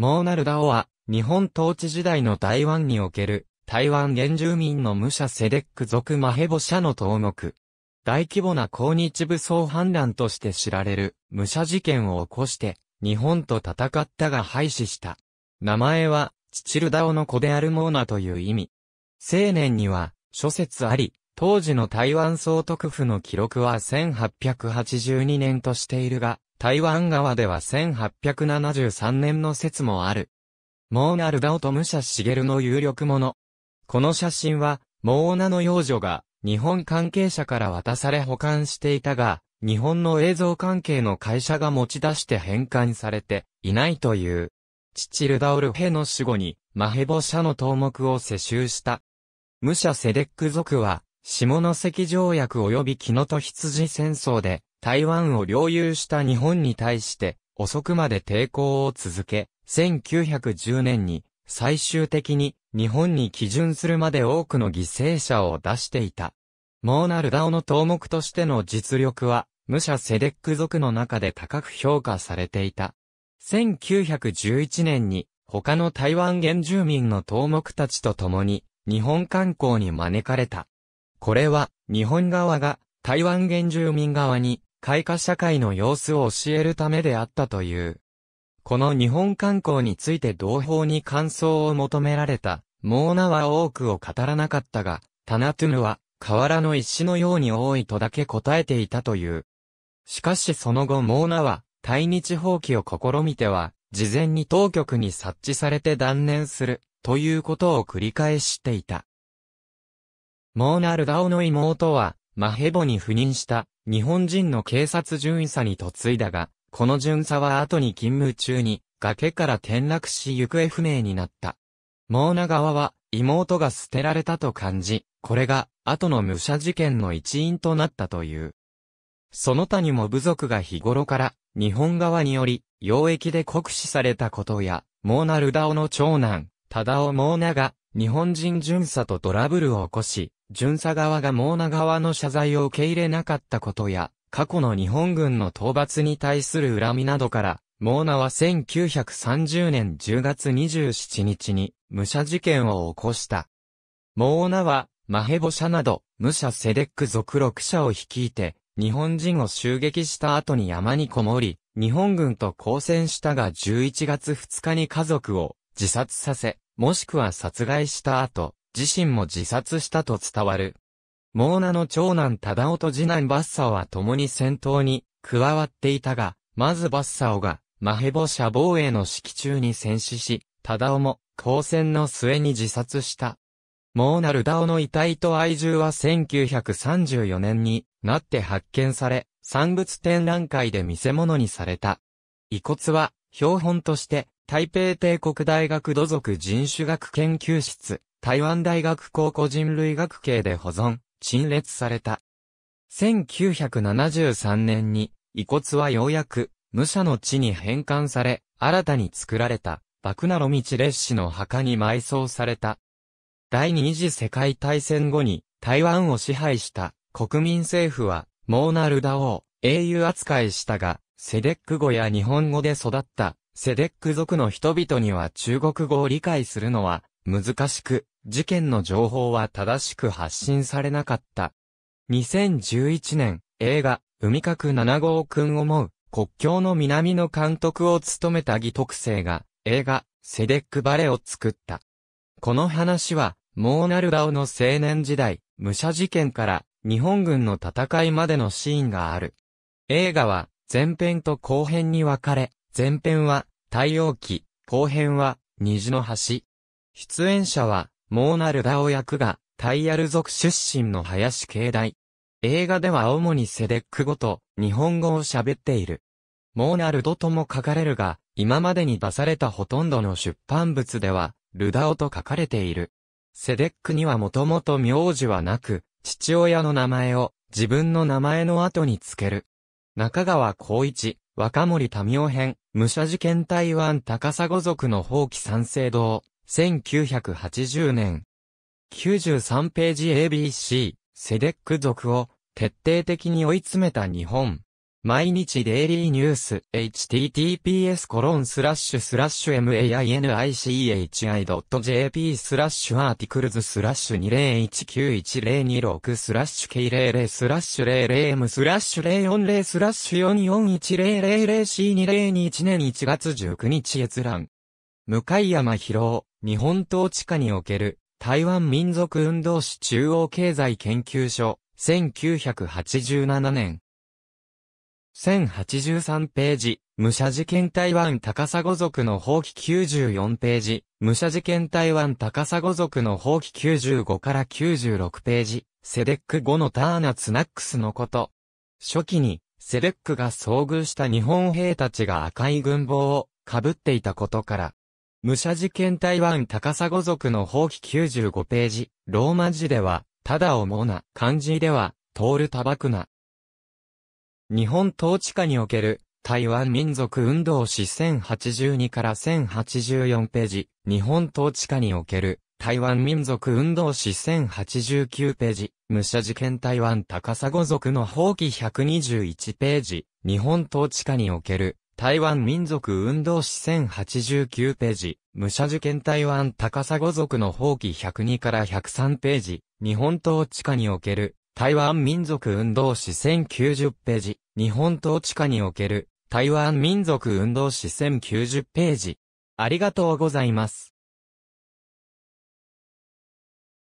モーナルダオは、日本統治時代の台湾における、台湾原住民の武者セデック族マヘボ社の頭目。大規模な抗日武装反乱として知られる、武者事件を起こして、日本と戦ったが廃止した。名前は、チチルダオの子であるモーナという意味。青年には、諸説あり、当時の台湾総督府の記録は1882年としているが、台湾側では1873年の説もある。モーナルダオとムシャシゲルの有力者。この写真は、モーナの幼女が、日本関係者から渡され保管していたが、日本の映像関係の会社が持ち出して返還されていないという。チチルダオルヘの死後に、マヘボ社の頭目を世襲した。ムシャセデック族は、下関条約及び木のと羊戦争で、台湾を領有した日本に対して遅くまで抵抗を続け、1910年に最終的に日本に基準するまで多くの犠牲者を出していた。モーナルダオの頭目としての実力は、武者セデック族の中で高く評価されていた。1911年に他の台湾原住民の頭目たちと共に日本観光に招かれた。これは日本側が台湾原住民側に開花社会の様子を教えるためであったという。この日本観光について同胞に感想を求められた、モーナは多くを語らなかったが、タナトゥヌは、河原の石のように多いとだけ答えていたという。しかしその後モーナは、対日放棄を試みては、事前に当局に察知されて断念する、ということを繰り返していた。モーナルダオの妹は、マヘボに赴任した日本人の警察巡査に嫁いだが、この巡査は後に勤務中に崖から転落し行方不明になった。モーナ側は妹が捨てられたと感じ、これが後の武者事件の一因となったという。その他にも部族が日頃から日本側により溶液で酷使されたことや、モーナルダオの長男、タダオ・モーナが日本人巡査とトラブルを起こし、巡査側がモーナ側の謝罪を受け入れなかったことや、過去の日本軍の討伐に対する恨みなどから、モーナは1930年10月27日に、武者事件を起こした。モーナは、マヘボ社など、武者セデック族6社を率いて、日本人を襲撃した後に山にこもり、日本軍と交戦したが11月2日に家族を自殺させ、もしくは殺害した後、自身も自殺したと伝わる。モーナの長男忠夫と次男バッサオは共に戦闘に加わっていたが、まずバッサオがマヘボ社防衛の指揮中に戦死し、忠夫も交戦の末に自殺した。モーナルダオの遺体と愛獣は1934年になって発見され、産物展覧会で見せ物にされた。遺骨は標本として台北帝国大学土族人種学研究室、台湾大学高個人類学系で保存、陳列された。1973年に、遺骨はようやく、武者の地に返還され、新たに作られた、爆なろ道列氏の墓に埋葬された。第二次世界大戦後に、台湾を支配した、国民政府は、モーナルダを、英雄扱いしたが、セデック語や日本語で育った、セデック族の人々には中国語を理解するのは、難しく、事件の情報は正しく発信されなかった。2011年、映画、海角7号くん思う、国境の南の監督を務めた義徳生が、映画、セデックバレを作った。この話は、モーナルダオの青年時代、武者事件から日本軍の戦いまでのシーンがある。映画は前編と後編に分かれ、前編は太陽旗、後編は虹の橋。出演者はモーナルダオ役が、タイヤル族出身の林慶大。映画では主にセデック語と日本語を喋っている。モーナルドとも書かれるが、今までに出されたほとんどの出版物では、ルダオと書かれている。セデックにはもともと名字はなく、父親の名前を自分の名前の後につける。中川光一、若森民夫編、武者事件台湾高砂族の放棄賛成堂、1980年、93ページ ABC、セデック族を徹底的に追い詰めた日本。毎日デイリーニュース、https コロンスラッシュスラッシュ mainichi.jp スラッシュアーティクルズスラッシュ20191026スラッシュ K00 スラッシュ 00M スラッシュ040スラッシュ 441000C2021 年1月19日閲覧。向山博日本統治下における台湾民族運動史中央経済研究所、1987年。1083ページ、武者事件台湾高砂族の放棄94ページ、武者事件台湾高砂族の放棄95から96ページ、セデック後のターナツナックスのこと。初期に、セデックが遭遇した日本兵たちが赤い軍帽を被っていたことから、武者事件台湾高砂族の法規95ページ、ローマ字では、ただをもな、漢字では、通るたばくな。日本統治下における、台湾民族運動史1082から1084ページ、日本統治下における、台湾民族運動史1089ページ、武者事件台湾高砂族の法規121ページ、日本統治下における台湾民族運動史1089ページ、武者受験台湾高砂族の放棄102から103ページ、日本統地下における台湾民族運動史1090ページ、日本統地下における台湾民族運動史1090ページ。ありがとうございます。